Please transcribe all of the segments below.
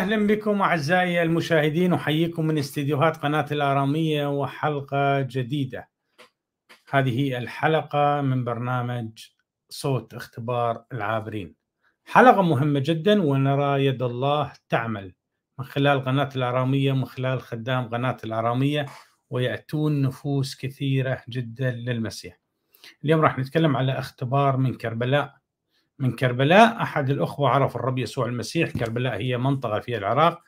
اهلا بكم اعزائي المشاهدين احييكم من استديوهات قناه الاراميه وحلقه جديده. هذه الحلقه من برنامج صوت اختبار العابرين. حلقه مهمه جدا ونرى يد الله تعمل من خلال قناه الاراميه من خلال خدام قناه الاراميه وياتون نفوس كثيره جدا للمسيح. اليوم راح نتكلم على اختبار من كربلاء من كربلاء أحد الأخوة عرف الرب يسوع المسيح كربلاء هي منطقة في العراق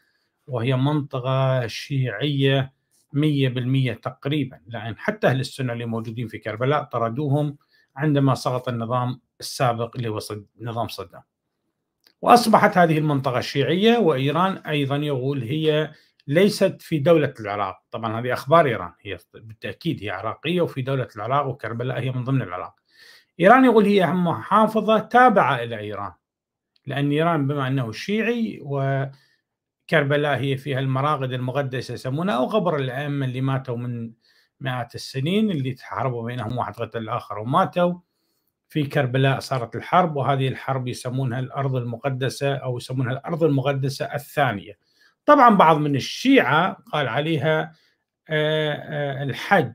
وهي منطقة شيعية مية بالمية تقريبا لأن حتى أهل السنة اللي موجودين في كربلاء طردوهم عندما سقط النظام السابق اللي هو نظام صدام وأصبحت هذه المنطقة الشيعية وإيران أيضا يقول هي ليست في دولة العراق طبعا هذه أخبار إيران هي بالتأكيد هي عراقية وفي دولة العراق وكربلاء هي من ضمن العراق إيران يقول هي محافظة تابعة إلى إيران لأن إيران بما أنه شيعي وكربلاء هي فيها المراقد المقدسة يسمونها أو قبر الأئمة اللي ماتوا من مئات السنين اللي تحاربوا بينهم واحد قتل الآخر وماتوا في كربلاء صارت الحرب وهذه الحرب يسمونها الأرض المقدسة أو يسمونها الأرض المقدسة الثانية طبعا بعض من الشيعة قال عليها آه، آه، الحج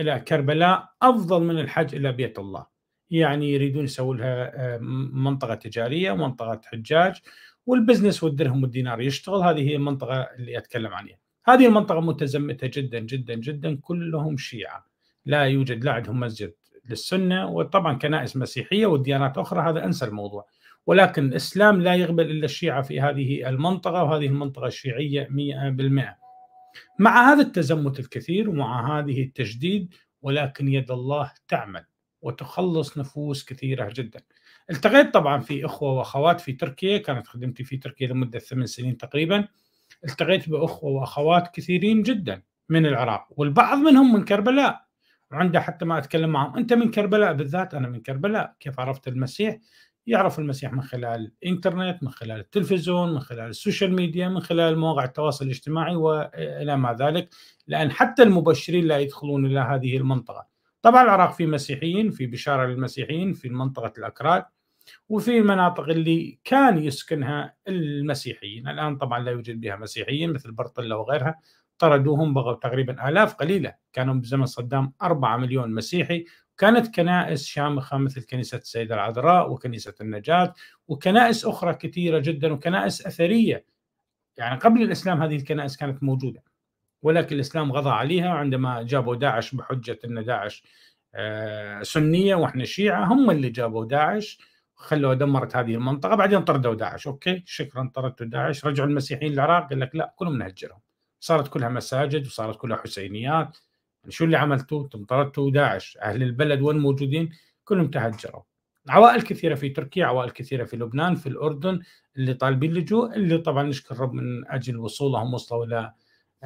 إلى كربلاء أفضل من الحج إلى بيت الله يعني يريدون يسوون لها آه، منطقه تجاريه ومنطقه حجاج والبزنس والدرهم والدينار يشتغل هذه هي المنطقه اللي اتكلم عنها هذه المنطقه متزمته جدا جدا جدا كلهم شيعه لا يوجد لا عندهم مسجد للسنه وطبعا كنائس مسيحيه والديانات اخرى هذا انسى الموضوع ولكن الاسلام لا يقبل الا الشيعه في هذه المنطقه وهذه المنطقه الشيعيه 100% مع هذا التزمت الكثير ومع هذه التجديد ولكن يد الله تعمل وتخلص نفوس كثيرة جدا التقيت طبعا في إخوة وأخوات في تركيا كانت خدمتي في تركيا لمدة ثمان سنين تقريبا التقيت بأخوة وأخوات كثيرين جدا من العراق والبعض منهم من كربلاء وعنده حتى ما أتكلم معهم أنت من كربلاء بالذات أنا من كربلاء كيف عرفت المسيح يعرف المسيح من خلال الانترنت من خلال التلفزيون من خلال السوشيال ميديا من خلال مواقع التواصل الاجتماعي والى ما ذلك لان حتى المبشرين لا يدخلون الى هذه المنطقه طبعا العراق في مسيحيين في بشاره للمسيحيين في منطقه الاكراد وفي المناطق اللي كان يسكنها المسيحيين الان طبعا لا يوجد بها مسيحيين مثل برطله وغيرها طردوهم بغوا تقريبا آلاف قليلة كانوا بزمن صدام 4 مليون مسيحي كانت كنائس شامخة مثل كنيسة السيدة العذراء وكنيسة النجاة وكنائس أخرى كثيرة جدا وكنائس أثرية يعني قبل الإسلام هذه الكنائس كانت موجودة ولكن الاسلام غضى عليها عندما جابوا داعش بحجه ان داعش آه، سنيه واحنا شيعه هم اللي جابوا داعش خلوا دمرت هذه المنطقه بعدين طردوا داعش اوكي شكرا طردتوا داعش رجعوا المسيحيين العراق قال لك لا كلهم نهجرهم صارت كلها مساجد وصارت كلها حسينيات يعني شو اللي عملتوا انتم طردتوا داعش اهل البلد وين موجودين؟ كلهم تهجروا عوائل كثيره في تركيا عوائل كثيره في لبنان في الاردن اللي طالبين لجوء اللي طبعا نشكر رب من اجل وصولهم وصلوا الى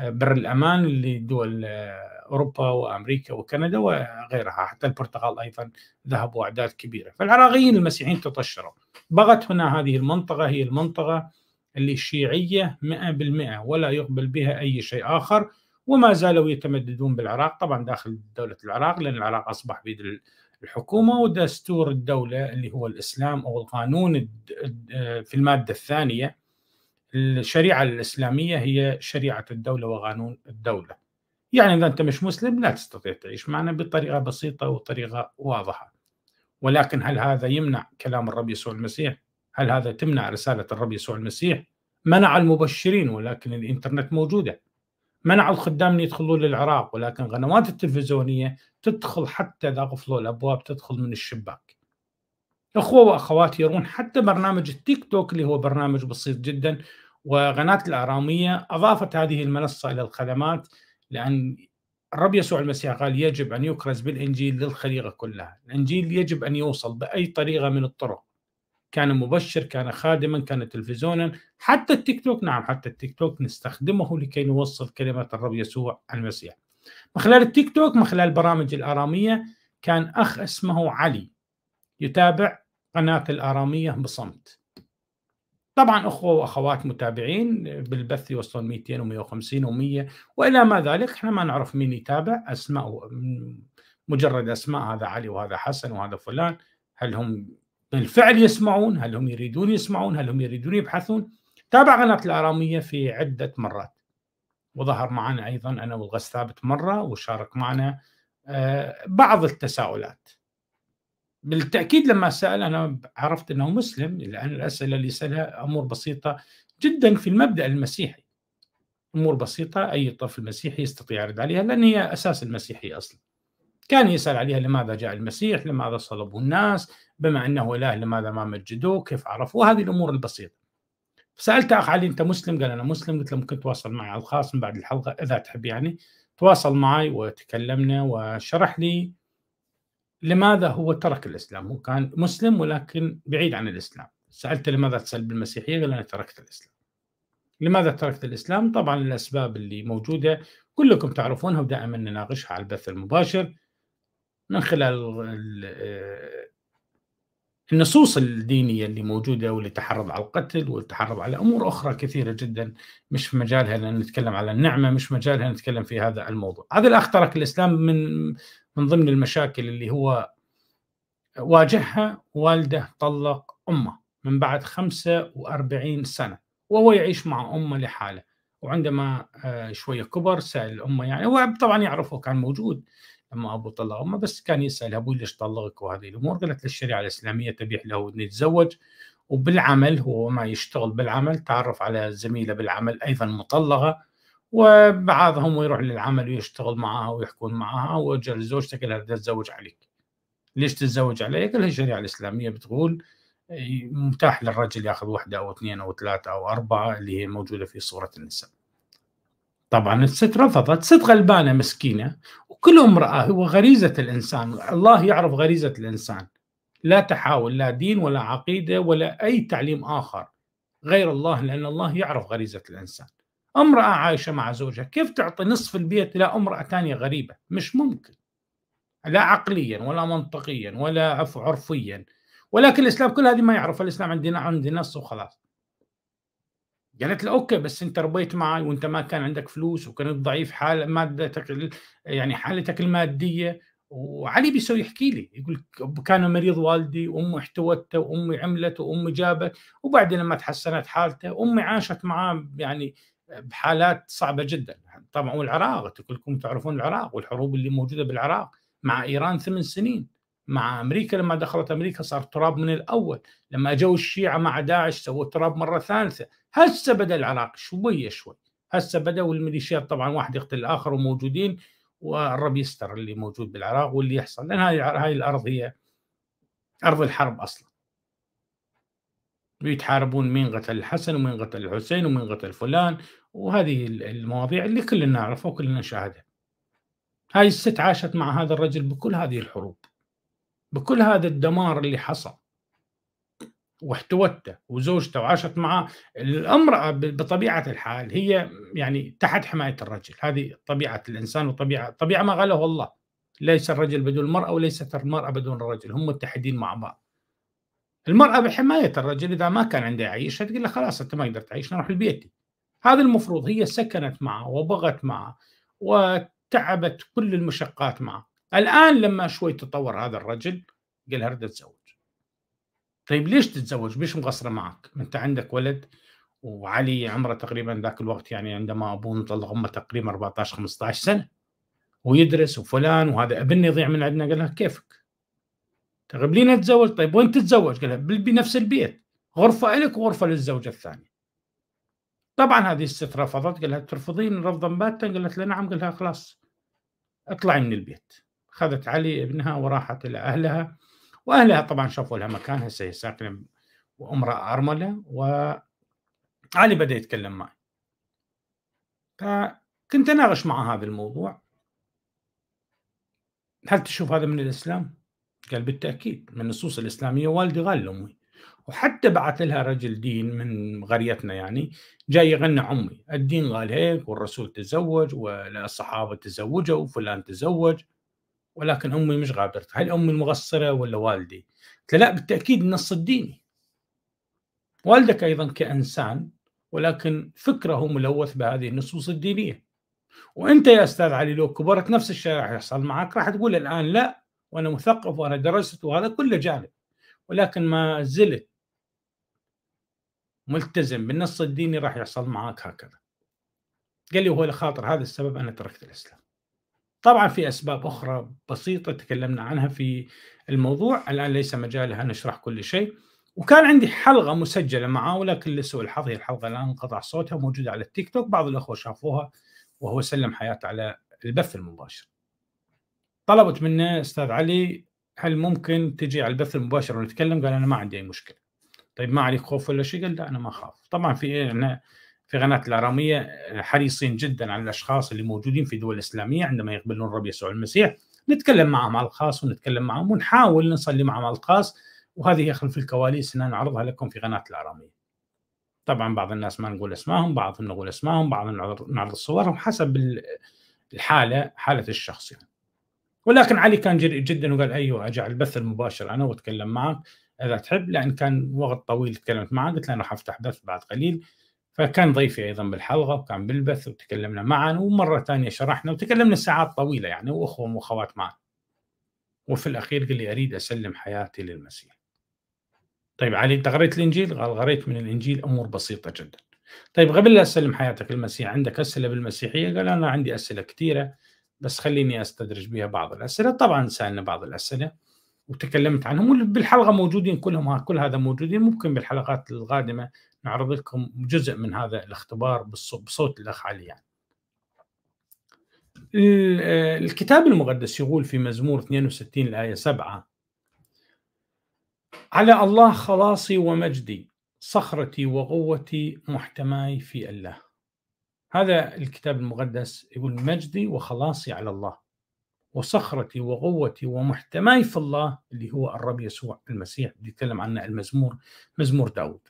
بر الامان لدول آه، اوروبا وامريكا وكندا وغيرها حتى البرتغال ايضا ذهبوا اعداد كبيره فالعراقيين المسيحيين تطشروا بغت هنا هذه المنطقه هي المنطقه اللي الشيعيه 100% ولا يقبل بها اي شيء اخر وما زالوا يتمددون بالعراق طبعا داخل دوله العراق لان العراق اصبح بيد الحكومه ودستور الدوله اللي هو الاسلام او القانون آه، في الماده الثانيه الشريعة الإسلامية هي شريعة الدولة وقانون الدولة يعني إذا أنت مش مسلم لا تستطيع تعيش معنا بطريقة بسيطة وطريقة واضحة ولكن هل هذا يمنع كلام الرب يسوع المسيح؟ هل هذا تمنع رسالة الرب يسوع المسيح؟ منع المبشرين ولكن الإنترنت موجودة منع الخدام يدخلون للعراق ولكن قنوات التلفزيونية تدخل حتى إذا قفلوا الأبواب تدخل من الشباك اخوه واخوات يرون حتى برنامج التيك توك اللي هو برنامج بسيط جدا وقناة الآرامية أضافت هذه المنصة إلى الخدمات لأن الرب يسوع المسيح قال يجب أن يكرز بالإنجيل للخليقة كلها الإنجيل يجب أن يوصل بأي طريقة من الطرق كان مبشر كان خادما كان تلفزيونا حتى التيك توك نعم حتى التيك توك نستخدمه لكي نوصل كلمة الرب يسوع المسيح من خلال التيك توك من خلال برامج الآرامية كان أخ اسمه علي يتابع قناة الآرامية بصمت طبعا اخوه واخوات متابعين بالبث يوصل 200 و150 و100 والى ما ذلك احنا ما نعرف مين يتابع اسماء مجرد اسماء هذا علي وهذا حسن وهذا فلان هل هم بالفعل يسمعون هل هم يريدون يسمعون هل هم يريدون يبحثون تابع قناة الآرامية في عدة مرات وظهر معنا أيضا أنا والغث ثابت مرة وشارك معنا آه، بعض التساؤلات بالتاكيد لما سال انا عرفت انه مسلم لان الاسئله اللي سالها امور بسيطه جدا في المبدا المسيحي امور بسيطه اي طفل مسيحي يستطيع يرد عليها لان هي اساس المسيحيه اصلا كان يسال عليها لماذا جاء المسيح لماذا صلبوا الناس بما انه اله لماذا ما مجدوه كيف عرفوا هذه الامور البسيطه سالت اخ علي انت مسلم قال انا مسلم قلت له ممكن تواصل معي على الخاص من بعد الحلقه اذا تحب يعني تواصل معي وتكلمنا وشرح لي لماذا هو ترك الاسلام؟ هو كان مسلم ولكن بعيد عن الاسلام. سالته لماذا تسلب المسيحيه؟ قال انا تركت الاسلام. لماذا تركت الاسلام؟ طبعا الاسباب اللي موجوده كلكم تعرفونها ودائما نناقشها على البث المباشر من خلال آه، النصوص الدينيه اللي موجوده واللي تحرض على القتل والتحرض على امور اخرى كثيره جدا مش في مجالها نتكلم على النعمه مش مجالها نتكلم في هذا الموضوع. هذا الاخ ترك الاسلام من من ضمن المشاكل اللي هو واجهها والده طلق امه من بعد 45 سنه وهو يعيش مع امه لحاله وعندما آه، شويه كبر سال امه يعني هو طبعا يعرفه كان موجود لما ابوه طلق امه بس كان يسال ابوي ليش طلقك وهذه الامور قالت له الشريعه الاسلاميه تبيح له انه يتزوج وبالعمل هو ما يشتغل بالعمل تعرف على زميله بالعمل ايضا مطلقه وبعضهم يروح للعمل ويشتغل معها ويحكون معها وجل زوجتك لها تتزوج عليك ليش تتزوج عليها؟ قال الشريعه الاسلاميه بتقول متاح للرجل ياخذ واحده او اثنين او ثلاثه او اربعه اللي هي موجوده في صوره النساء. طبعا الست رفضت، ست غلبانه مسكينه وكل امراه هو غريزه الانسان، الله يعرف غريزه الانسان. لا تحاول لا دين ولا عقيده ولا اي تعليم اخر غير الله لان الله يعرف غريزه الانسان. امرأة عايشة مع زوجها كيف تعطي نصف البيت لامرأة ثانية غريبة مش ممكن لا عقليا ولا منطقيا ولا عرفيا ولكن الاسلام كل هذه ما يعرف الاسلام عندنا عندي نص وخلاص قالت له اوكي بس انت ربيت معي وانت ما كان عندك فلوس وكنت ضعيف حال مادتك يعني حالتك الماديه وعلي بيسوي يحكي لي يقول كان مريض والدي وامي احتوته وامي عملت وامي جابت وبعدين لما تحسنت حالته امي عاشت معاه يعني بحالات صعبه جدا طبعا والعراق كلكم تعرفون العراق والحروب اللي موجوده بالعراق مع ايران ثمان سنين مع امريكا لما دخلت امريكا صار تراب من الاول لما جو الشيعه مع داعش سووا تراب مره ثالثه هسه بدا العراق شوي شوي هسه بداوا الميليشيات طبعا واحد يقتل الاخر وموجودين والرب يستر اللي موجود بالعراق واللي يحصل لان هاي هاي الارض هي ارض الحرب اصلا بيتحاربون مين قتل الحسن ومين قتل الحسين ومين قتل فلان وهذه المواضيع اللي كلنا نعرفها وكلنا نشاهدها هاي الست عاشت مع هذا الرجل بكل هذه الحروب بكل هذا الدمار اللي حصل واحتوته وزوجته وعاشت معه الامرأة بطبيعة الحال هي يعني تحت حماية الرجل هذه طبيعة الإنسان وطبيعة طبيعة ما قاله الله ليس الرجل بدون المرأة وليست المرأة بدون الرجل هم متحدين مع بعض المرأة بحماية الرجل إذا ما كان عنده يعيشها تقول له خلاص أنت ما قدرت تعيش نروح لبيتي هذا المفروض هي سكنت معه وبغت معه وتعبت كل المشقات معه الآن لما شوي تطور هذا الرجل قال لها اريد اتزوج طيب ليش تتزوج؟ ليش مقصره معك؟ انت عندك ولد وعلي عمره تقريبا ذاك الوقت يعني عندما ابوه مطلق امه تقريبا 14 15 سنه ويدرس وفلان وهذا ابني يضيع من عندنا قال لها كيفك؟ طيب لينا نتزوج طيب وين تتزوج؟ قال لها بنفس البيت غرفه لك وغرفه للزوجه الثانيه طبعا هذه الست رفضت قال لها ترفضين رفضا باتا قالت له نعم قال لها خلاص اطلعي من البيت خذت علي ابنها وراحت الى اهلها واهلها طبعا شافوا لها مكان هسه هي ساكنه وامراه ارمله وعلي بدا يتكلم معي فكنت اناقش معه هذا الموضوع هل تشوف هذا من الاسلام؟ قال بالتاكيد من النصوص الاسلاميه والدي قال لامي وحتى بعث لها رجل دين من غريتنا يعني جاي يغني عمي الدين قال هيك والرسول تزوج والصحابه تزوجوا وفلان تزوج ولكن امي مش غادرت هل امي المغصرة ولا والدي قلت لا بالتاكيد النص الديني والدك ايضا كانسان ولكن فكره ملوث بهذه النصوص الدينيه وانت يا استاذ علي لو كبرت نفس الشيء راح يحصل معك راح تقول الان لا وانا مثقف وانا درست وهذا كله جانب ولكن ما زلت ملتزم بالنص الديني راح يحصل معك هكذا قال لي هو لخاطر هذا السبب أنا تركت الإسلام طبعا في أسباب أخرى بسيطة تكلمنا عنها في الموضوع الآن ليس مجالها نشرح كل شيء وكان عندي حلقة مسجلة معاه ولكن لسوء الحظ هي الحلقة الآن انقطع صوتها موجودة على التيك توك بعض الأخوة شافوها وهو سلم حياته على البث المباشر طلبت منه استاذ علي هل ممكن تجي على البث المباشر ونتكلم؟ قال انا ما عندي اي مشكله. طيب ما عليك خوف ولا شيء قال لا انا ما اخاف طبعا في إيه، احنا في قناه الاراميه حريصين جدا على الاشخاص اللي موجودين في دول اسلاميه عندما يقبلون الرب يسوع المسيح نتكلم معهم على الخاص ونتكلم معهم ونحاول نصلي معهم على الخاص وهذه خلف الكواليس ان نعرضها لكم في قناه الاراميه طبعا بعض الناس ما نقول اسمائهم بعضهم نقول اسمائهم بعضهم نعرض صورهم حسب الحاله حاله الشخص يعني. ولكن علي كان جريء جدا وقال ايوه اجي على البث المباشر انا واتكلم معك اذا تحب لان كان وقت طويل تكلمت معه قلت له انا حفتح بث بعد قليل فكان ضيفي ايضا بالحلقه وكان بالبث وتكلمنا معا ومره ثانيه شرحنا وتكلمنا ساعات طويله يعني واخوه واخوات معا. وفي الاخير قال لي اريد اسلم حياتي للمسيح. طيب علي انت قريت الانجيل؟ قال قريت من الانجيل امور بسيطه جدا. طيب قبل لا اسلم حياتك للمسيح عندك اسئله بالمسيحيه؟ قال انا عندي اسئله كثيره بس خليني استدرج بها بعض الاسئله، طبعا سالنا بعض الاسئله. وتكلمت عنهم وبالحلقه موجودين كلهم ها كل هذا موجودين ممكن بالحلقات القادمه نعرض لكم جزء من هذا الاختبار بصوت الاخ علي يعني. آه، الكتاب المقدس يقول في مزمور 62 الايه 7 على الله خلاصي ومجدي صخرتي وقوتي محتماي في الله هذا الكتاب المقدس يقول مجدي وخلاصي على الله وصخرتي وقوتي ومحتماي في الله اللي هو الرب يسوع المسيح بيتكلم عنه المزمور مزمور داود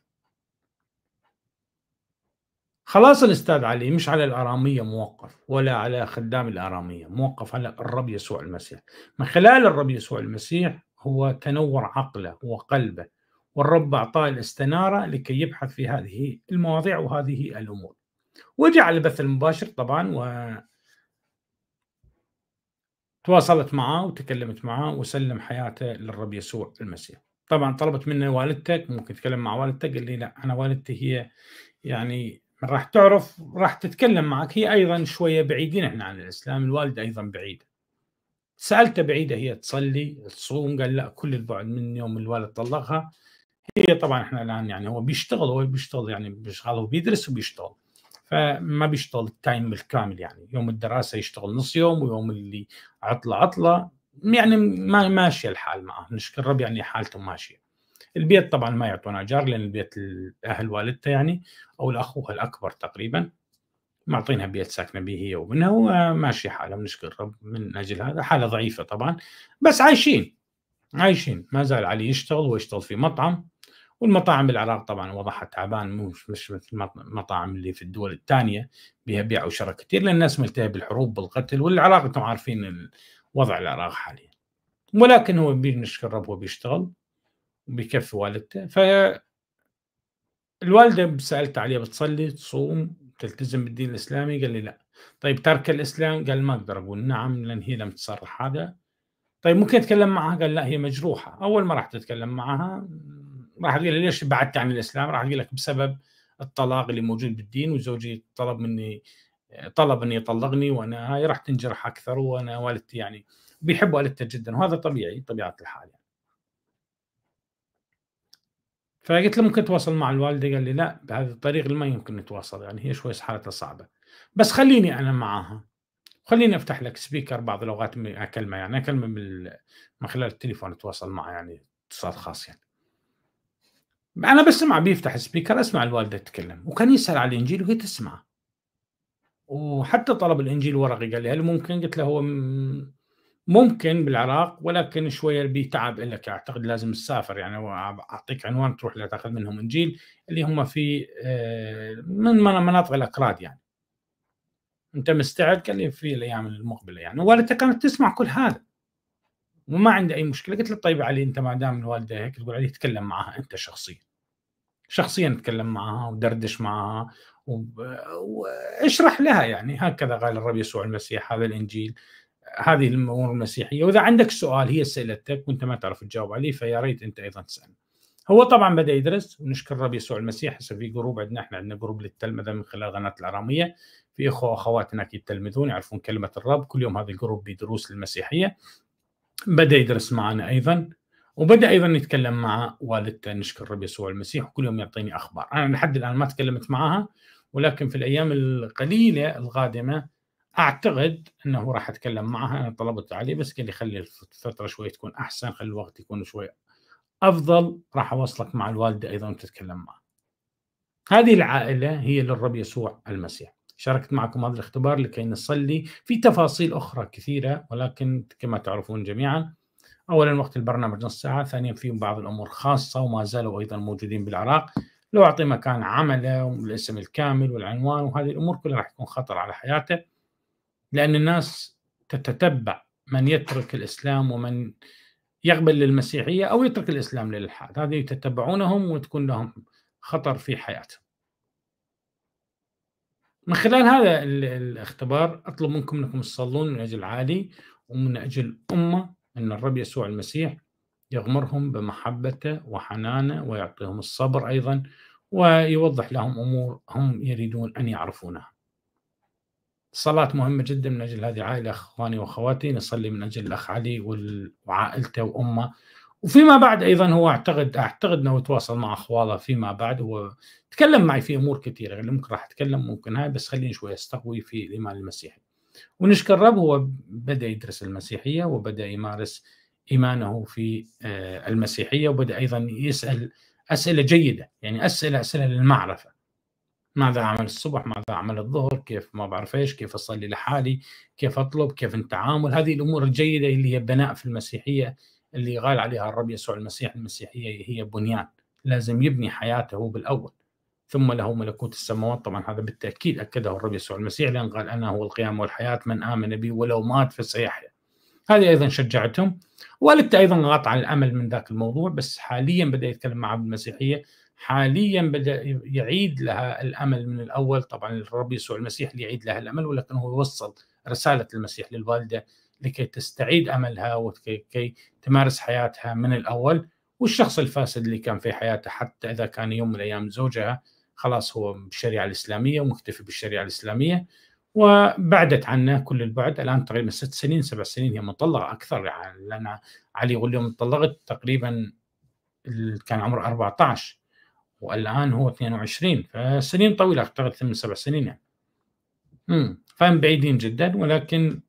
خلاص الأستاذ علي مش على الأرامية موقف ولا على خدام الأرامية موقف على الرب يسوع المسيح من خلال الرب يسوع المسيح هو تنور عقله وقلبه والرب أعطاه الاستنارة لكي يبحث في هذه المواضيع وهذه الأمور وجاء على البث المباشر طبعا و تواصلت معاه وتكلمت معاه وسلم حياته للرب يسوع المسيح طبعا طلبت منه والدتك ممكن تتكلم مع والدتك قال لي لا انا والدتي هي يعني من راح تعرف راح تتكلم معك هي ايضا شويه بعيدين احنا عن الاسلام الوالد ايضا بعيد سالته بعيده هي تصلي تصوم قال لا كل البعد من يوم الوالد طلقها هي طبعا احنا الان يعني هو بيشتغل هو بيشتغل يعني بيشتغل وبيدرس وبيشتغل فما بيشتغل التايم بالكامل يعني يوم الدراسه يشتغل نص يوم ويوم اللي عطله عطله يعني ما ماشيه الحال معه نشكر رب يعني حالته ماشيه البيت طبعا ما يعطونا اجار لان البيت الاهل والدته يعني او الاخوها الاكبر تقريبا معطينها بيت ساكنه به هي وابنها وماشي حالها بنشكر رب من اجل هذا حاله ضعيفه طبعا بس عايشين عايشين ما زال علي يشتغل ويشتغل في مطعم والمطاعم بالعراق طبعا وضعها تعبان مش مش مثل المطاعم اللي في الدول الثانيه بها بيع وشراء كثير لان الناس ملتهيه بالحروب بالقتل والعراق انتم عارفين وضع العراق حاليا ولكن هو بنشكر ربه بيشتغل وبيكفي والدته ف الوالده سالت عليها بتصلي تصوم تلتزم بالدين الاسلامي قال لي لا طيب ترك الاسلام قال ما اقدر اقول نعم لان هي لم تصرح هذا طيب ممكن اتكلم معها قال لا هي مجروحه اول ما راح تتكلم معها راح اقول ليش بعدت عن الاسلام؟ راح اقول لك بسبب الطلاق اللي موجود بالدين وزوجي طلب مني طلب اني يطلقني وانا هاي راح تنجرح اكثر وانا والدتي يعني بيحب والدته جدا وهذا طبيعي طبيعه الحال يعني. فقلت له ممكن تواصل مع الوالده قال لي لا بهذه الطريقه ما يمكن نتواصل يعني هي شوي حالتها صعبه بس خليني انا معاها خليني افتح لك سبيكر بعض الاوقات اكلمه يعني اكلمه من خلال التليفون اتواصل معه يعني اتصال خاص يعني انا بسمع بيفتح سبيكر اسمع الوالده تتكلم وكان يسال على الانجيل وهي تسمع وحتى طلب الانجيل ورقي قال لي هل ممكن قلت له هو ممكن بالعراق ولكن شويه بيتعب لك اعتقد لازم تسافر يعني اعطيك عنوان تروح له تاخذ منهم انجيل اللي هم في آه، من مناطق الاكراد يعني انت مستعد قال لي في الايام المقبله يعني والدته كانت تسمع كل هذا وما عنده اي مشكله قلت له طيب علي انت ما دام الوالده هيك تقول علي تكلم معها انت شخصيا شخصيا اتكلم معها ودردش معها واشرح لها يعني هكذا قال الرب يسوع المسيح هذا الانجيل هذه الامور المسيحيه واذا عندك سؤال هي سالتك وانت ما تعرف تجاوب عليه فيا ريت انت ايضا تسال. هو طبعا بدا يدرس ونشكر الرب يسوع المسيح هسه في جروب عندنا احنا عندنا جروب للتلمذه من خلال قناه الاراميه في اخوه واخوات هناك يتلمذون يعرفون كلمه الرب كل يوم هذا الجروب بدروس المسيحيه بدا يدرس معنا ايضا وبدا ايضا يتكلم مع والدته نشكر الرب يسوع المسيح وكل يوم يعطيني اخبار انا لحد الان ما تكلمت معها ولكن في الايام القليله القادمه اعتقد انه راح اتكلم معها انا طلبت عليه بس قال لي خلي الفتره شوي تكون احسن خلي الوقت يكون شوي افضل راح اوصلك مع الوالده ايضا وتتكلم معها هذه العائله هي للرب يسوع المسيح شاركت معكم هذا الاختبار لكي نصلي في تفاصيل اخرى كثيره ولكن كما تعرفون جميعا اولا وقت البرنامج نص ساعه ثانيا فيهم بعض الامور خاصه وما زالوا ايضا موجودين بالعراق لو اعطي مكان عمله والاسم الكامل والعنوان وهذه الامور كلها راح يكون خطر على حياته لان الناس تتتبع من يترك الاسلام ومن يقبل للمسيحيه او يترك الاسلام للالحاد هذه يتتبعونهم وتكون لهم خطر في حياتهم من خلال هذا الاختبار اطلب منكم انكم تصلون من اجل عالي ومن اجل امه أن الرب يسوع المسيح يغمرهم بمحبته وحنانه ويعطيهم الصبر أيضا ويوضح لهم أمور هم يريدون أن يعرفونها الصلاة مهمة جدا من أجل هذه العائلة أخواني وأخواتي نصلي من أجل الأخ علي وعائلته وأمه وفيما بعد أيضا هو أعتقد أعتقد أنه تواصل مع أخواله فيما بعد هو تكلم معي في أمور كثيرة ممكن راح أتكلم ممكن هاي بس خليني شوي أستقوي في الإيمان المسيحي ونشكر الرب هو بدأ يدرس المسيحية وبدأ يمارس إيمانه في آه، المسيحية وبدأ أيضا يسأل أسئلة جيدة يعني أسئلة أسئلة للمعرفة ماذا أعمل الصبح ماذا أعمل الظهر كيف ما بعرف إيش كيف أصلي لحالي كيف أطلب كيف التعامل هذه الأمور الجيدة اللي هي بناء في المسيحية اللي قال عليها الرب يسوع المسيح المسيحية هي بنيان لازم يبني حياته بالأول ثم له ملكوت السماوات طبعا هذا بالتأكيد أكده الرب يسوع المسيح لأن قال أنا هو القيام والحياة من آمن بي ولو مات فسيحيا هذه أيضا شجعتهم والدته أيضا عن الأمل من ذاك الموضوع بس حاليا بدأ يتكلم مع المسيحية حاليا بدأ يعيد لها الأمل من الأول طبعا الرب يسوع المسيح يعيد لها الأمل ولكن هو يوصل رسالة المسيح للوالدة لكي تستعيد أملها وكي تمارس حياتها من الأول والشخص الفاسد اللي كان في حياته حتى إذا كان يوم من الأيام زوجها خلاص هو بالشريعه الاسلاميه ومكتفي بالشريعه الاسلاميه وبعدت عنا كل البعد الان تقريبا ست سنين سبع سنين هي مطلقه اكثر يعني لان علي يقول يوم طلقت تقريبا كان عمره 14 والان هو 22 فسنين طويله اعتقد ثمان سبع سنين يعني. امم فهم بعيدين جدا ولكن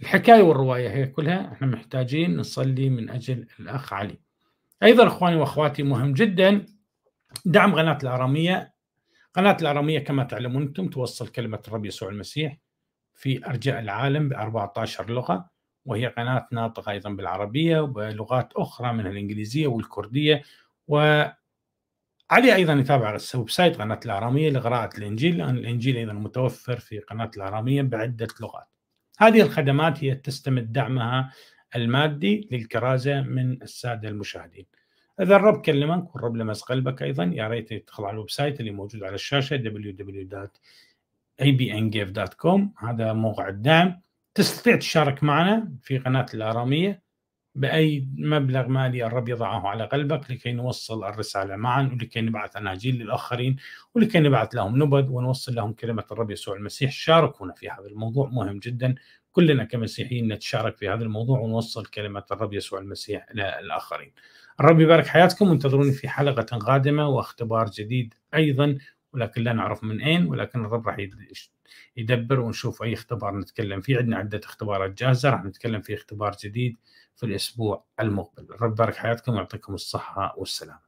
الحكايه والروايه هي كلها احنا محتاجين نصلي من اجل الاخ علي. ايضا اخواني واخواتي مهم جدا دعم قناة الآرامية قناة الآرامية كما تعلمون أنتم توصل كلمة الرب يسوع المسيح في أرجاء العالم ب 14 لغة وهي قناة ناطقة أيضا بالعربية ولغات أخرى منها الإنجليزية والكردية و علي أيضا يتابع الويب سايت قناة الآرامية لقراءة الإنجيل لأن الإنجيل أيضا متوفر في قناة الآرامية بعدة لغات هذه الخدمات هي تستمد دعمها المادي للكرازة من السادة المشاهدين اذا الرب كلمك والرب لمس قلبك ايضا يا ريت تدخل على الويب سايت اللي موجود على الشاشه www.abngive.com هذا موقع الدعم تستطيع تشارك معنا في قناه الاراميه باي مبلغ مالي الرب يضعه على قلبك لكي نوصل الرساله معا ولكي نبعث اناجيل للاخرين ولكي نبعث لهم نبذ ونوصل لهم كلمه الرب يسوع المسيح شاركونا في هذا الموضوع مهم جدا كلنا كمسيحيين نتشارك في هذا الموضوع ونوصل كلمة الرب يسوع المسيح إلى الآخرين الرب يبارك حياتكم وانتظروني في حلقة قادمة واختبار جديد أيضا ولكن لا نعرف من أين ولكن الرب راح يدبر ونشوف أي اختبار نتكلم فيه عندنا عدة اختبارات جاهزة راح نتكلم في اختبار جديد في الأسبوع المقبل الرب يبارك حياتكم ويعطيكم الصحة والسلامة